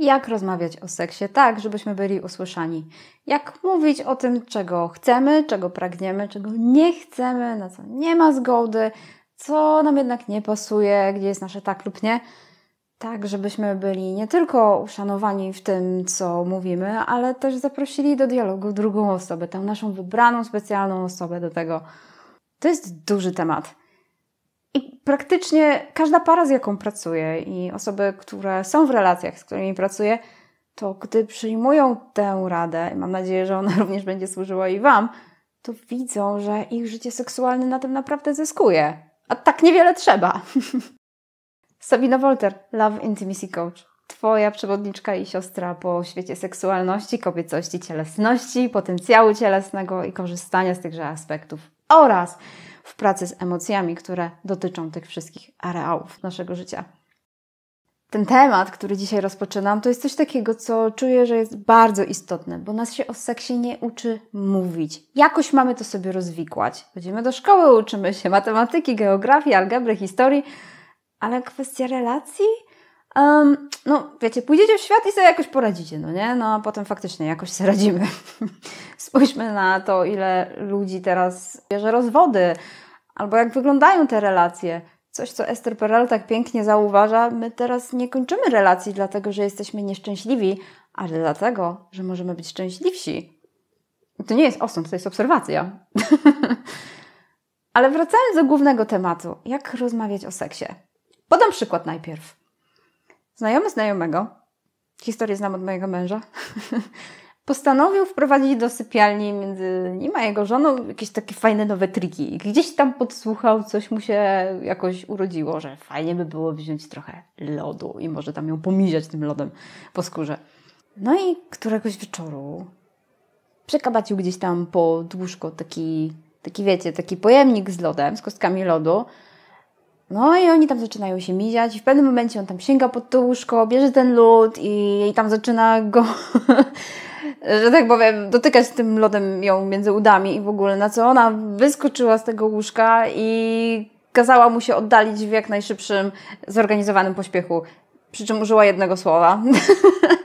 jak rozmawiać o seksie tak, żebyśmy byli usłyszani, jak mówić o tym, czego chcemy, czego pragniemy, czego nie chcemy, na co nie ma zgody, co nam jednak nie pasuje, gdzie jest nasze tak lub nie, tak, żebyśmy byli nie tylko uszanowani w tym, co mówimy, ale też zaprosili do dialogu drugą osobę, tę naszą wybraną specjalną osobę do tego. To jest duży temat. I praktycznie każda para, z jaką pracuję i osoby, które są w relacjach, z którymi pracuję, to gdy przyjmują tę radę, i mam nadzieję, że ona również będzie służyła i Wam, to widzą, że ich życie seksualne na tym naprawdę zyskuje. A tak niewiele trzeba. Sabina Wolter, Love Intimacy Coach. Twoja przewodniczka i siostra po świecie seksualności, kobiecości, cielesności, potencjału cielesnego i korzystania z tychże aspektów. Oraz w pracy z emocjami, które dotyczą tych wszystkich areałów naszego życia. Ten temat, który dzisiaj rozpoczynam, to jest coś takiego, co czuję, że jest bardzo istotne, bo nas się o seksie nie uczy mówić. Jakoś mamy to sobie rozwikłać. Chodzimy do szkoły, uczymy się matematyki, geografii, algebry, historii, ale kwestia relacji – Um, no, wiecie, pójdziecie w świat i sobie jakoś poradzicie, no nie? No a potem faktycznie jakoś sobie radzimy. Spójrzmy na to, ile ludzi teraz bierze rozwody, albo jak wyglądają te relacje. Coś, co Ester Perel tak pięknie zauważa, my teraz nie kończymy relacji dlatego, że jesteśmy nieszczęśliwi, ale dlatego, że możemy być szczęśliwsi. to nie jest osąd, to jest obserwacja. ale wracając do głównego tematu, jak rozmawiać o seksie. Podam przykład najpierw. Znajomy znajomego, historię znam od mojego męża, postanowił wprowadzić do sypialni między nim a jego żoną jakieś takie fajne nowe triki. Gdzieś tam podsłuchał, coś mu się jakoś urodziło, że fajnie by było wziąć trochę lodu i może tam ją pomiziać tym lodem po skórze. No i któregoś wieczoru przekabacił gdzieś tam po dłużko taki, taki wiecie, taki pojemnik z lodem, z kostkami lodu, no i oni tam zaczynają się miziać i w pewnym momencie on tam sięga pod to łóżko, bierze ten lód i, i tam zaczyna go, że tak powiem, dotykać tym lodem ją między udami i w ogóle na co ona wyskoczyła z tego łóżka i kazała mu się oddalić w jak najszybszym, zorganizowanym pośpiechu. Przy czym użyła jednego słowa.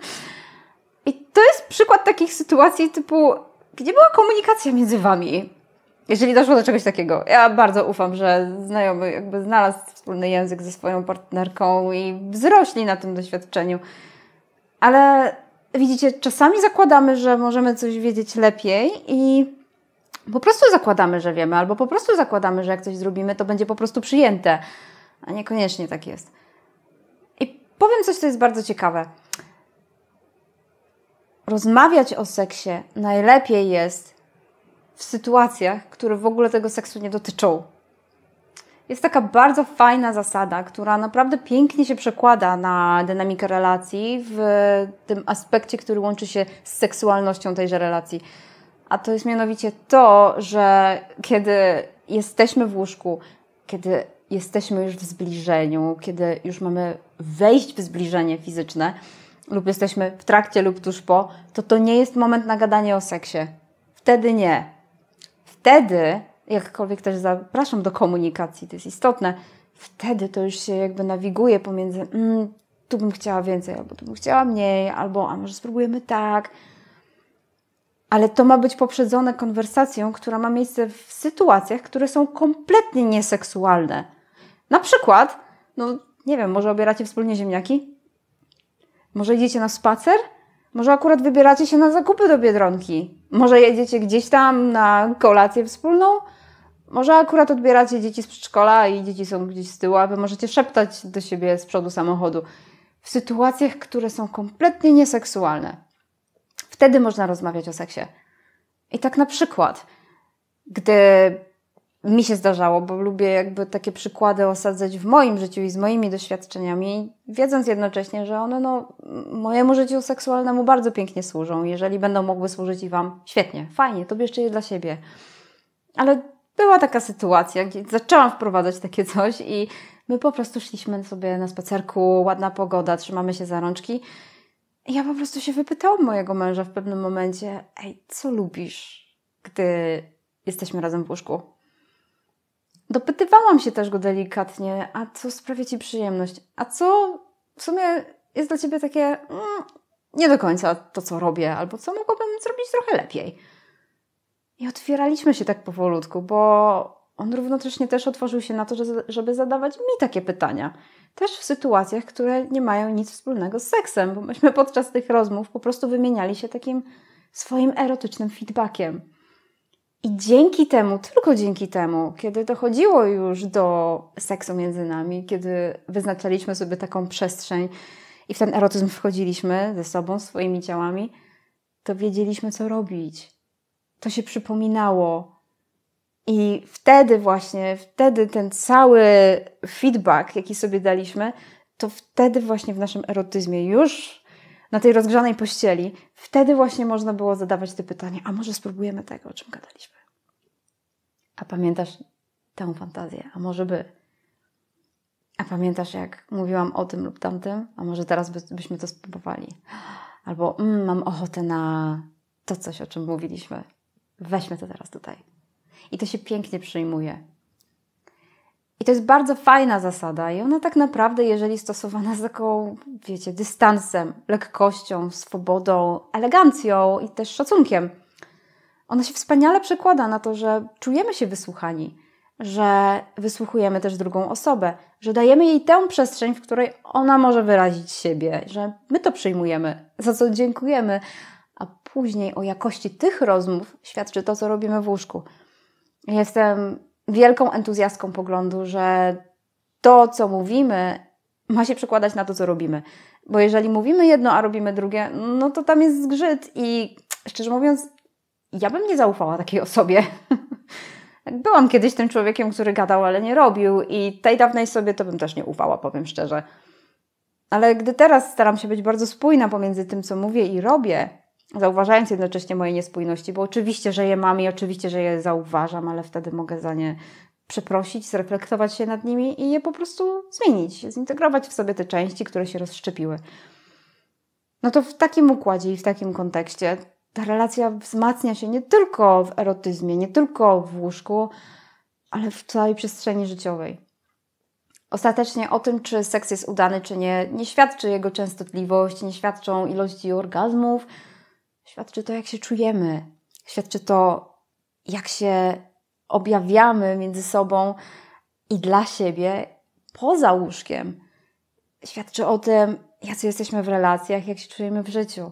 I to jest przykład takich sytuacji typu, gdzie była komunikacja między wami? jeżeli doszło do czegoś takiego. Ja bardzo ufam, że znajomy jakby znalazł wspólny język ze swoją partnerką i wzrośli na tym doświadczeniu. Ale widzicie, czasami zakładamy, że możemy coś wiedzieć lepiej i po prostu zakładamy, że wiemy, albo po prostu zakładamy, że jak coś zrobimy, to będzie po prostu przyjęte. A niekoniecznie tak jest. I powiem coś, co jest bardzo ciekawe. Rozmawiać o seksie najlepiej jest w sytuacjach, które w ogóle tego seksu nie dotyczą. Jest taka bardzo fajna zasada, która naprawdę pięknie się przekłada na dynamikę relacji w tym aspekcie, który łączy się z seksualnością tejże relacji. A to jest mianowicie to, że kiedy jesteśmy w łóżku, kiedy jesteśmy już w zbliżeniu, kiedy już mamy wejść w zbliżenie fizyczne, lub jesteśmy w trakcie lub tuż po, to to nie jest moment na gadanie o seksie. Wtedy nie wtedy, jakkolwiek też zapraszam do komunikacji, to jest istotne, wtedy to już się jakby nawiguje pomiędzy mm, tu bym chciała więcej, albo tu bym chciała mniej, albo a może spróbujemy tak. Ale to ma być poprzedzone konwersacją, która ma miejsce w sytuacjach, które są kompletnie nieseksualne. Na przykład, no nie wiem, może obieracie wspólnie ziemniaki? Może idziecie na spacer? Może akurat wybieracie się na zakupy do biedronki? Może jedziecie gdzieś tam na kolację wspólną? Może akurat odbieracie dzieci z przedszkola i dzieci są gdzieś z tyłu, a wy możecie szeptać do siebie z przodu samochodu. W sytuacjach, które są kompletnie nieseksualne. Wtedy można rozmawiać o seksie. I tak na przykład, gdy mi się zdarzało, bo lubię jakby takie przykłady osadzać w moim życiu i z moimi doświadczeniami, wiedząc jednocześnie, że one no, mojemu życiu seksualnemu bardzo pięknie służą. Jeżeli będą mogły służyć i Wam, świetnie, fajnie, to bierzcie je dla siebie. Ale była taka sytuacja, gdzie zaczęłam wprowadzać takie coś i my po prostu szliśmy sobie na spacerku, ładna pogoda, trzymamy się za rączki. I ja po prostu się wypytałam mojego męża w pewnym momencie, ej, co lubisz, gdy jesteśmy razem w łóżku? Dopytywałam się też go delikatnie, a co sprawia ci przyjemność? A co w sumie jest dla ciebie takie mm, nie do końca to, co robię, albo co mogłabym zrobić trochę lepiej? I otwieraliśmy się tak powolutku, bo on równocześnie też otworzył się na to, żeby zadawać mi takie pytania. Też w sytuacjach, które nie mają nic wspólnego z seksem, bo myśmy podczas tych rozmów po prostu wymieniali się takim swoim erotycznym feedbackiem. I dzięki temu, tylko dzięki temu, kiedy dochodziło już do seksu między nami, kiedy wyznaczaliśmy sobie taką przestrzeń i w ten erotyzm wchodziliśmy ze sobą, swoimi ciałami, to wiedzieliśmy, co robić. To się przypominało. I wtedy właśnie, wtedy ten cały feedback, jaki sobie daliśmy, to wtedy właśnie w naszym erotyzmie już na tej rozgrzanej pościeli, wtedy właśnie można było zadawać te pytania, a może spróbujemy tego, o czym gadaliśmy. A pamiętasz tę fantazję, a może by. A pamiętasz, jak mówiłam o tym lub tamtym, a może teraz by, byśmy to spróbowali. Albo mm, mam ochotę na to coś, o czym mówiliśmy. Weźmy to teraz tutaj. I to się pięknie przyjmuje. I to jest bardzo fajna zasada i ona tak naprawdę, jeżeli stosowana z taką, wiecie, dystansem, lekkością, swobodą, elegancją i też szacunkiem, ona się wspaniale przekłada na to, że czujemy się wysłuchani, że wysłuchujemy też drugą osobę, że dajemy jej tę przestrzeń, w której ona może wyrazić siebie, że my to przyjmujemy, za co dziękujemy, a później o jakości tych rozmów świadczy to, co robimy w łóżku. Jestem wielką entuzjastką poglądu, że to, co mówimy, ma się przekładać na to, co robimy. Bo jeżeli mówimy jedno, a robimy drugie, no to tam jest zgrzyt i szczerze mówiąc, ja bym nie zaufała takiej osobie. Byłam kiedyś tym człowiekiem, który gadał, ale nie robił, i tej dawnej sobie to bym też nie ufała, powiem szczerze. Ale gdy teraz staram się być bardzo spójna pomiędzy tym, co mówię i robię, zauważając jednocześnie moje niespójności, bo oczywiście, że je mam i oczywiście, że je zauważam, ale wtedy mogę za nie przeprosić, zreflektować się nad nimi i je po prostu zmienić, zintegrować w sobie te części, które się rozszczepiły. No to w takim układzie i w takim kontekście ta relacja wzmacnia się nie tylko w erotyzmie, nie tylko w łóżku, ale w całej przestrzeni życiowej. Ostatecznie o tym, czy seks jest udany, czy nie, nie świadczy jego częstotliwość, nie świadczą ilości orgazmów, Świadczy to, jak się czujemy, świadczy to, jak się objawiamy między sobą i dla siebie poza łóżkiem. Świadczy o tym, jacy jesteśmy w relacjach, jak się czujemy w życiu.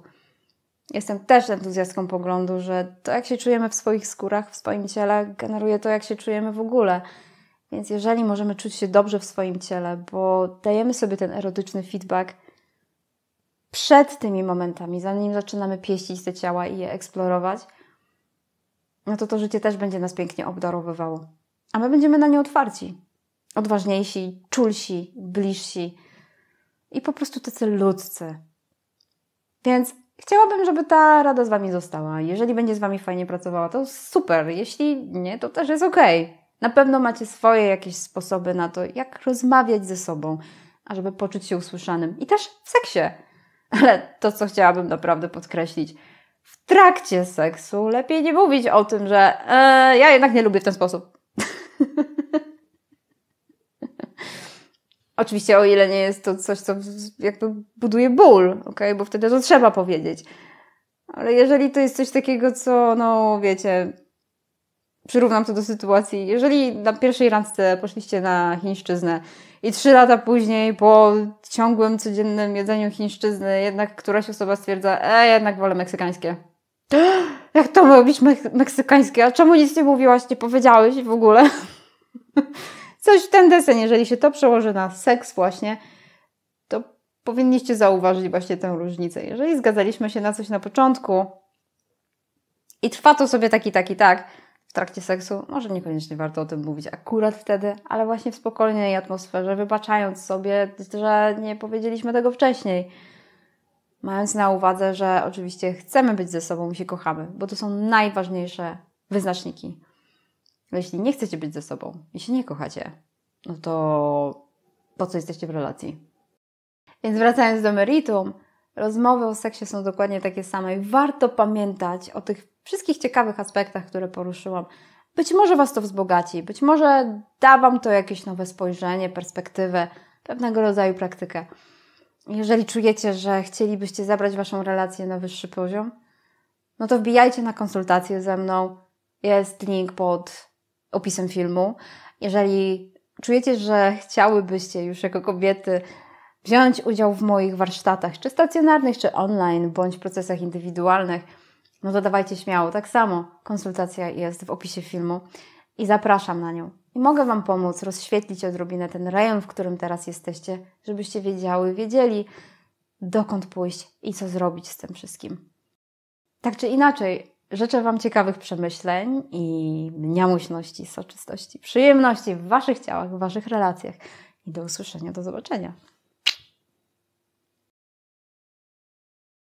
Jestem też entuzjastką poglądu, że to, jak się czujemy w swoich skórach, w swoim ciele, generuje to, jak się czujemy w ogóle. Więc jeżeli możemy czuć się dobrze w swoim ciele, bo dajemy sobie ten erotyczny feedback, przed tymi momentami, zanim zaczynamy pieścić te ciała i je eksplorować, no to to życie też będzie nas pięknie obdarowywało. A my będziemy na nie otwarci, odważniejsi, czulsi, bliżsi i po prostu tacy ludzcy. Więc chciałabym, żeby ta rada z Wami została. Jeżeli będzie z Wami fajnie pracowała, to super. Jeśli nie, to też jest ok. Na pewno macie swoje jakieś sposoby na to, jak rozmawiać ze sobą, ażeby poczuć się usłyszanym. I też w seksie. Ale to, co chciałabym naprawdę podkreślić, w trakcie seksu lepiej nie mówić o tym, że e, ja jednak nie lubię w ten sposób. Oczywiście, o ile nie jest to coś, co jakby buduje ból, ok, bo wtedy to trzeba powiedzieć. Ale jeżeli to jest coś takiego, co, no wiecie, przyrównam to do sytuacji, jeżeli na pierwszej randce poszliście na chińszczyznę i trzy lata później, po ciągłym, codziennym jedzeniu chińszczyzny, jednak któraś osoba stwierdza, e, jednak wolę meksykańskie. Jak to ma być meksykańskie? A czemu nic nie mówiłaś, nie powiedziałeś w ogóle? Coś w ten desen, jeżeli się to przełoży na seks właśnie, to powinniście zauważyć właśnie tę różnicę. Jeżeli zgadzaliśmy się na coś na początku i trwa to sobie tak i tak i tak, w trakcie seksu, może niekoniecznie warto o tym mówić akurat wtedy, ale właśnie w spokojnej atmosferze, wybaczając sobie, że nie powiedzieliśmy tego wcześniej. Mając na uwadze, że oczywiście chcemy być ze sobą i się kochamy, bo to są najważniejsze wyznaczniki. Jeśli nie chcecie być ze sobą i się nie kochacie, no to po co jesteście w relacji? Więc wracając do meritum, Rozmowy o seksie są dokładnie takie same i warto pamiętać o tych wszystkich ciekawych aspektach, które poruszyłam. Być może Was to wzbogaci, być może da Wam to jakieś nowe spojrzenie, perspektywę, pewnego rodzaju praktykę. Jeżeli czujecie, że chcielibyście zabrać Waszą relację na wyższy poziom, no to wbijajcie na konsultację ze mną. Jest link pod opisem filmu. Jeżeli czujecie, że chciałybyście już jako kobiety wziąć udział w moich warsztatach, czy stacjonarnych, czy online, bądź w procesach indywidualnych, no to dawajcie śmiało. Tak samo konsultacja jest w opisie filmu i zapraszam na nią. I mogę Wam pomóc rozświetlić odrobinę ten rejon, w którym teraz jesteście, żebyście wiedziały, wiedzieli, dokąd pójść i co zrobić z tym wszystkim. Tak czy inaczej, życzę Wam ciekawych przemyśleń i mniamuśności, soczystości, przyjemności w Waszych ciałach, w Waszych relacjach. I do usłyszenia, do zobaczenia.